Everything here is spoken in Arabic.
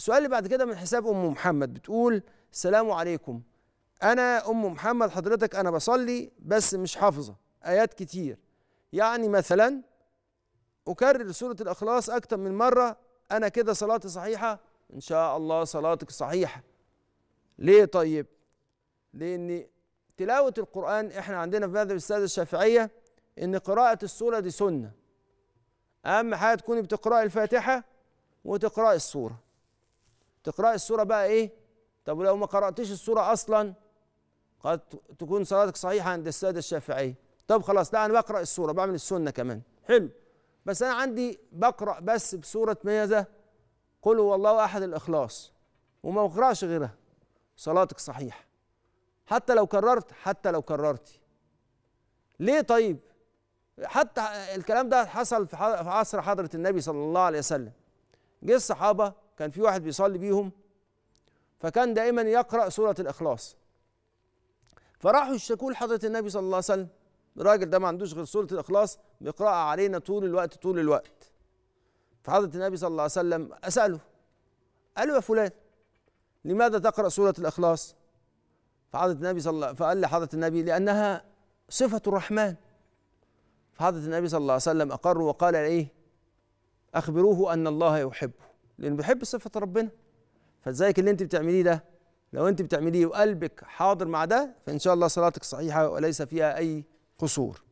السؤال اللي بعد كده من حساب ام محمد بتقول السلام عليكم انا ام محمد حضرتك انا بصلي بس مش حافظه ايات كتير يعني مثلا اكرر سوره الاخلاص اكتر من مره انا كده صلاتي صحيحه ان شاء الله صلاتك صحيحه ليه طيب لان تلاوه القران احنا عندنا في مذهب الساده الشافعيه ان قراءه السوره دي سنه اهم حاجه تكوني بتقراي الفاتحه وتقراي السوره تقرأي السورة بقى إيه طب لو ما قرأتيش السورة أصلا قد تكون صلاتك صحيحة عند السادة الشافعية طب خلاص لا أنا بقرأ السورة بعمل السنة كمان حلو بس أنا عندي بقرأ بس بسورة ماذا قل هو الله أحد الإخلاص وما بقرأش غيرها صلاتك صحيحة حتى لو كررت حتى لو كررتي ليه طيب حتى الكلام ده حصل في عصر حضرة النبي صلى الله عليه وسلم جه الصحابة كان في واحد بيصلي بيهم فكان دائما يقرأ سورة الإخلاص فراحوا يشتكوا لحضرة النبي صلى الله عليه وسلم الراجل ده ما عندوش غير سورة الإخلاص بيقرأها علينا طول الوقت طول الوقت فحضرة النبي صلى الله عليه وسلم أسأله قال له يا فلان لماذا تقرأ سورة الإخلاص؟ فحضرة النبي صلى الله فقال لحضرة النبي لأنها صفة الرحمن فحضرة النبي صلى الله عليه وسلم أقر وقال إيه؟ أخبروه أن الله يحبه لأنه بيحب صفة ربنا فزيك اللي أنت بتعمليه ده لو أنت بتعمليه وقلبك حاضر مع ده فإن شاء الله صلاتك صحيحة وليس فيها أي قصور